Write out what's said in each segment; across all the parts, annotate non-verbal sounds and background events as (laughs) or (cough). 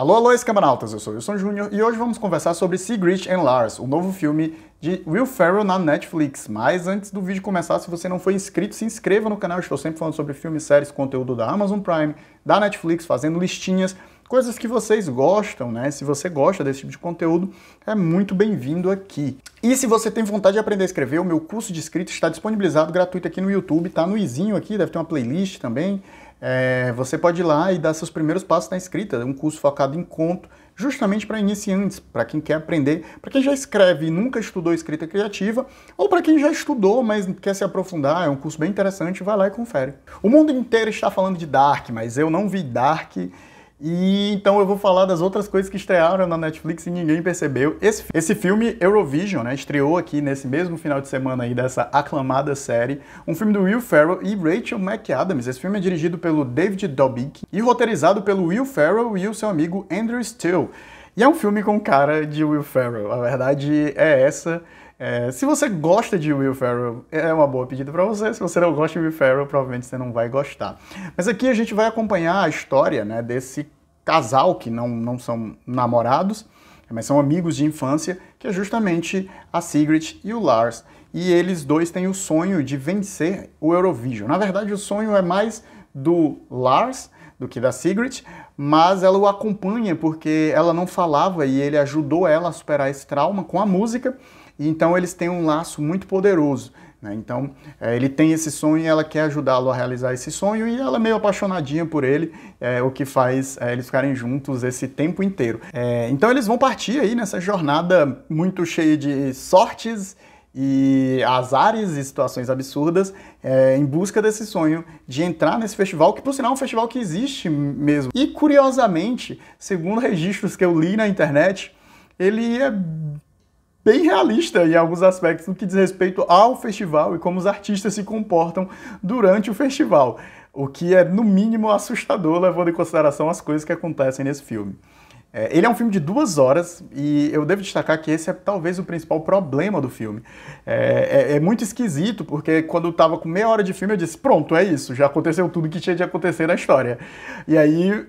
Alô, alô, escamanautas! Eu sou Wilson Júnior e hoje vamos conversar sobre Sigrid and Lars, o novo filme de Will Ferrell na Netflix. Mas antes do vídeo começar, se você não foi inscrito, se inscreva no canal. Eu estou sempre falando sobre filmes, séries, conteúdo da Amazon Prime, da Netflix, fazendo listinhas, coisas que vocês gostam, né? Se você gosta desse tipo de conteúdo, é muito bem-vindo aqui. E se você tem vontade de aprender a escrever, o meu curso de escrita está disponibilizado gratuito aqui no YouTube, tá no izinho aqui, deve ter uma playlist também. É, você pode ir lá e dar seus primeiros passos na escrita, um curso focado em conto, justamente para iniciantes, para quem quer aprender, para quem já escreve e nunca estudou escrita criativa, ou para quem já estudou, mas quer se aprofundar, é um curso bem interessante, vai lá e confere. O mundo inteiro está falando de Dark, mas eu não vi Dark e então eu vou falar das outras coisas que estrearam na Netflix e ninguém percebeu. Esse, esse filme Eurovision, né, estreou aqui nesse mesmo final de semana aí dessa aclamada série, um filme do Will Ferrell e Rachel McAdams. Esse filme é dirigido pelo David Dobrik e roteirizado pelo Will Ferrell e o seu amigo Andrew Steele. E é um filme com cara de Will Ferrell. A verdade é essa. É, se você gosta de Will Ferrell, é uma boa pedida para você. Se você não gosta de Will Ferrell, provavelmente você não vai gostar. Mas aqui a gente vai acompanhar a história né, desse casal que não, não são namorados, mas são amigos de infância, que é justamente a Sigrid e o Lars. E eles dois têm o sonho de vencer o Eurovision. Na verdade, o sonho é mais do Lars do que da Sigrid, mas ela o acompanha porque ela não falava e ele ajudou ela a superar esse trauma com a música, e então eles têm um laço muito poderoso. Né? Então é, ele tem esse sonho e ela quer ajudá-lo a realizar esse sonho, e ela é meio apaixonadinha por ele, é, o que faz é, eles ficarem juntos esse tempo inteiro. É, então eles vão partir aí nessa jornada muito cheia de sortes e azares e situações absurdas é, em busca desse sonho de entrar nesse festival, que por sinal é um festival que existe mesmo. E curiosamente, segundo registros que eu li na internet, ele é bem realista em alguns aspectos no que diz respeito ao festival e como os artistas se comportam durante o festival, o que é no mínimo assustador levando em consideração as coisas que acontecem nesse filme. É, ele é um filme de duas horas e eu devo destacar que esse é talvez o principal problema do filme. É, é, é muito esquisito, porque quando eu tava com meia hora de filme, eu disse: pronto, é isso, já aconteceu tudo que tinha de acontecer na história. E aí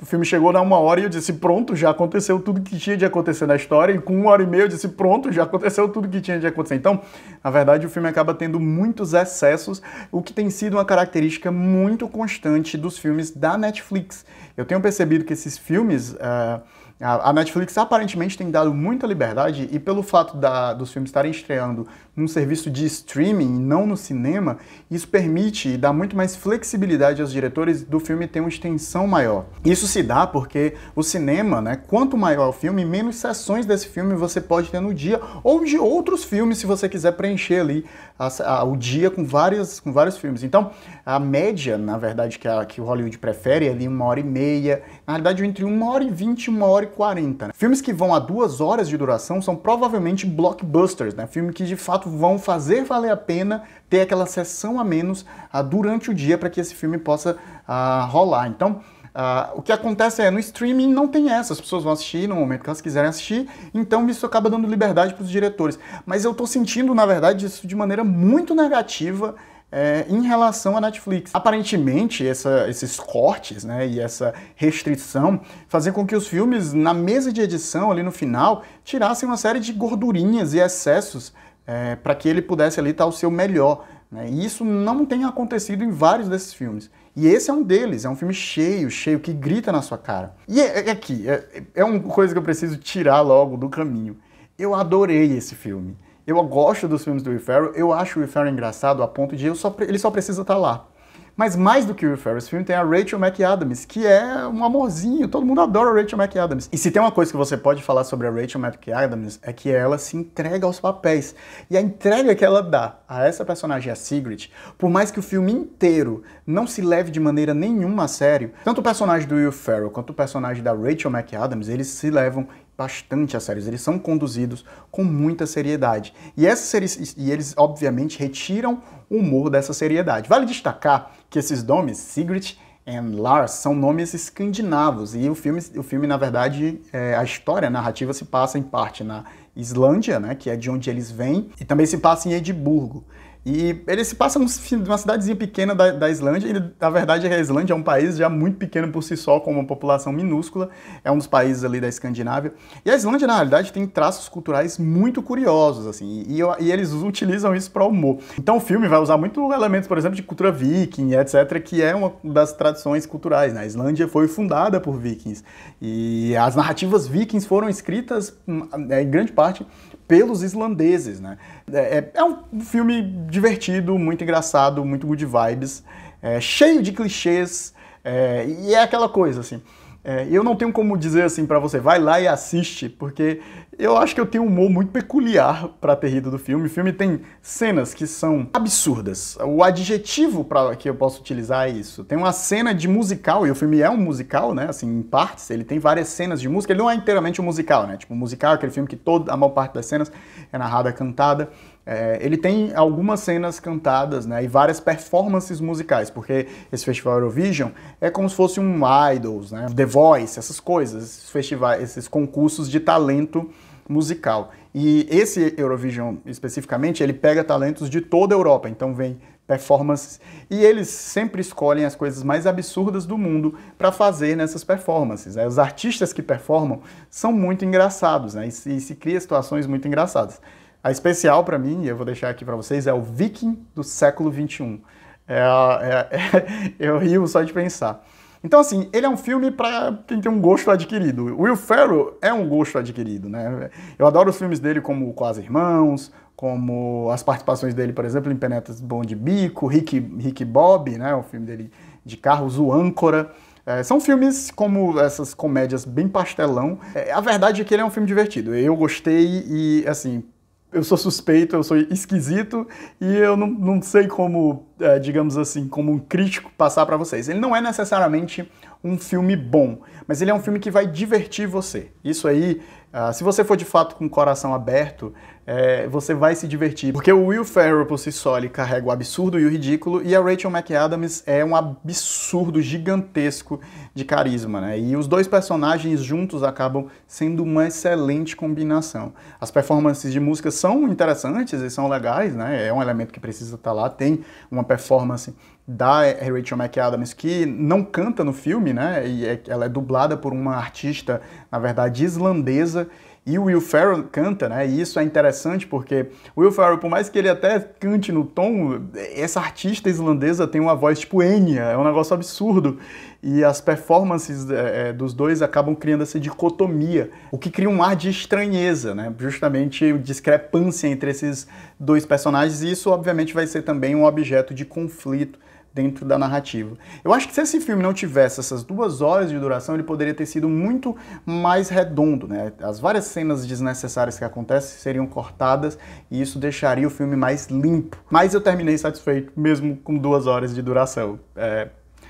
o filme chegou na uma hora e eu disse: pronto, já aconteceu tudo que tinha de acontecer na história. E com uma hora e meia eu disse: pronto, já aconteceu tudo que tinha de acontecer. Então, na verdade, o filme acaba tendo muitos excessos, o que tem sido uma característica muito constante dos filmes da Netflix. Eu tenho percebido que esses filmes. Uh, a Netflix aparentemente tem dado muita liberdade e pelo fato da, dos filmes estarem estreando num serviço de streaming, não no cinema, isso permite e dá muito mais flexibilidade aos diretores do filme ter uma extensão maior. Isso se dá porque o cinema, né, quanto maior o filme, menos sessões desse filme você pode ter no dia ou de outros filmes se você quiser preencher ali a, a, o dia com, várias, com vários filmes. Então, a média, na verdade, que, a, que o Hollywood prefere é ali uma hora e meia, na realidade entre 1 hora e 20 e 1 hora e 40. Né? Filmes que vão a duas horas de duração são provavelmente blockbusters, né? filmes que de fato vão fazer valer a pena ter aquela sessão a menos ah, durante o dia para que esse filme possa ah, rolar. Então, Uh, o que acontece é, no streaming não tem essa, as pessoas vão assistir no momento que elas quiserem assistir, então isso acaba dando liberdade para os diretores. Mas eu estou sentindo, na verdade, isso de maneira muito negativa é, em relação à Netflix. Aparentemente, essa, esses cortes né, e essa restrição faziam com que os filmes, na mesa de edição, ali no final, tirassem uma série de gordurinhas e excessos é, para que ele pudesse ali estar o seu melhor. Né? E isso não tem acontecido em vários desses filmes. E esse é um deles, é um filme cheio, cheio, que grita na sua cara. E é, é aqui, é, é uma coisa que eu preciso tirar logo do caminho. Eu adorei esse filme. Eu gosto dos filmes do Will Ferrell, eu acho o Will Ferrell engraçado a ponto de só, ele só precisa estar tá lá. Mas mais do que o Will Ferrell, esse filme tem a Rachel McAdams, que é um amorzinho, todo mundo adora a Rachel McAdams. E se tem uma coisa que você pode falar sobre a Rachel McAdams, é que ela se entrega aos papéis. E a entrega que ela dá a essa personagem, a Sigrid, por mais que o filme inteiro não se leve de maneira nenhuma a sério, tanto o personagem do Will Ferrell quanto o personagem da Rachel McAdams, eles se levam bastante a sério. eles são conduzidos com muita seriedade. E, essa e eles, obviamente, retiram o humor dessa seriedade. Vale destacar que esses nomes, Sigrid e Lars, são nomes escandinavos, e o filme, o filme na verdade, é, a história a narrativa se passa em parte na Islândia, né, que é de onde eles vêm, e também se passa em Edimburgo. E ele se passa numa cidadezinha pequena da, da Islândia, e na verdade a Islândia é um país já muito pequeno por si só, com uma população minúscula, é um dos países ali da Escandinávia. E a Islândia, na realidade, tem traços culturais muito curiosos, assim, e, e eles utilizam isso para o humor. Então o filme vai usar muito elementos, por exemplo, de cultura viking, etc., que é uma das tradições culturais, né? A Islândia foi fundada por vikings, e as narrativas vikings foram escritas, hum, é, em grande parte, pelos islandeses, né? É, é, é, um filme divertido, muito engraçado, muito good vibes, é, cheio de clichês, é, e é aquela coisa, assim. É, eu não tenho como dizer assim para você, vai lá e assiste, porque eu acho que eu tenho um humor muito peculiar para ter rido do filme. O filme tem cenas que são absurdas. O adjetivo para que eu posso utilizar é isso. Tem uma cena de musical, e o filme é um musical, né? Assim, em partes, ele tem várias cenas de música. Ele não é inteiramente um musical, né? Tipo, um musical é aquele filme que toda a maior parte das cenas é narrada, cantada. É, ele tem algumas cenas cantadas né, e várias performances musicais, porque esse festival Eurovision é como se fosse um Idols, né, The Voice, essas coisas, esses, festivais, esses concursos de talento musical. E esse Eurovision especificamente, ele pega talentos de toda a Europa, então vem performances. E eles sempre escolhem as coisas mais absurdas do mundo para fazer nessas performances. Né? Os artistas que performam são muito engraçados né? e, se, e se cria situações muito engraçadas. A especial para mim, e eu vou deixar aqui para vocês, é o Viking do século XXI. É, é, (laughs) eu rio só de pensar. Então, assim, ele é um filme para quem tem um gosto adquirido. Will Ferrell é um gosto adquirido, né? Eu adoro os filmes dele como Quase Irmãos, como as participações dele, por exemplo, em Penetras Bom de Bico, Rick, Rick Bob, né? O filme dele de carros, O Âncora. É, são filmes como essas comédias bem pastelão. É, a verdade é que ele é um filme divertido. Eu gostei e, assim, eu sou suspeito, eu sou esquisito e eu não, não sei como, é, digamos assim, como um crítico passar para vocês. Ele não é necessariamente um filme bom, mas ele é um filme que vai divertir você. Isso aí, uh, se você for de fato com o coração aberto, é, você vai se divertir. Porque o Will Ferrell por si só ele carrega o absurdo e o ridículo, e a Rachel McAdams é um absurdo gigantesco de carisma, né? E os dois personagens juntos acabam sendo uma excelente combinação. As performances de música são interessantes e são legais, né? É um elemento que precisa estar lá, tem uma performance da Rachel McAdams, que não canta no filme, né? E é, ela é dublada por uma artista, na verdade, islandesa, e o Will Ferrell canta, né? E isso é interessante porque o Will Ferrell, por mais que ele até cante no tom, essa artista islandesa tem uma voz tipo Enya, é um negócio absurdo. E as performances é, é dos dois acabam criando essa dicotomia, o que cria um ar de estranheza, né? Justamente discrepância entre esses dois personagens, e isso obviamente vai ser também um objeto de conflito dentro da narrativa. Eu acho que se esse filme não tivesse essas duas horas de duração, ele poderia ter sido muito mais redondo, né? As várias cenas desnecessárias que acontecem seriam cortadas e isso deixaria o filme mais limpo. Mas eu terminei satisfeito, mesmo com duas horas de duração. É...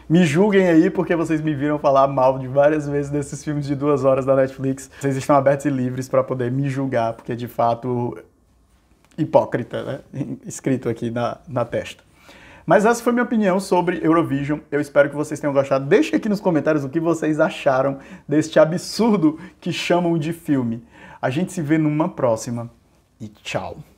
Me julguem aí, porque vocês me viram falar mal de várias vezes desses filmes de duas horas da Netflix. Vocês estão abertos e livres para poder me julgar, porque de fato hipócrita, né? (laughs) Escrito aqui na, na testa. Mas essa foi minha opinião sobre Eurovision. Eu espero que vocês tenham gostado. Deixem aqui nos comentários o que vocês acharam deste absurdo que chamam de filme. A gente se vê numa próxima e tchau.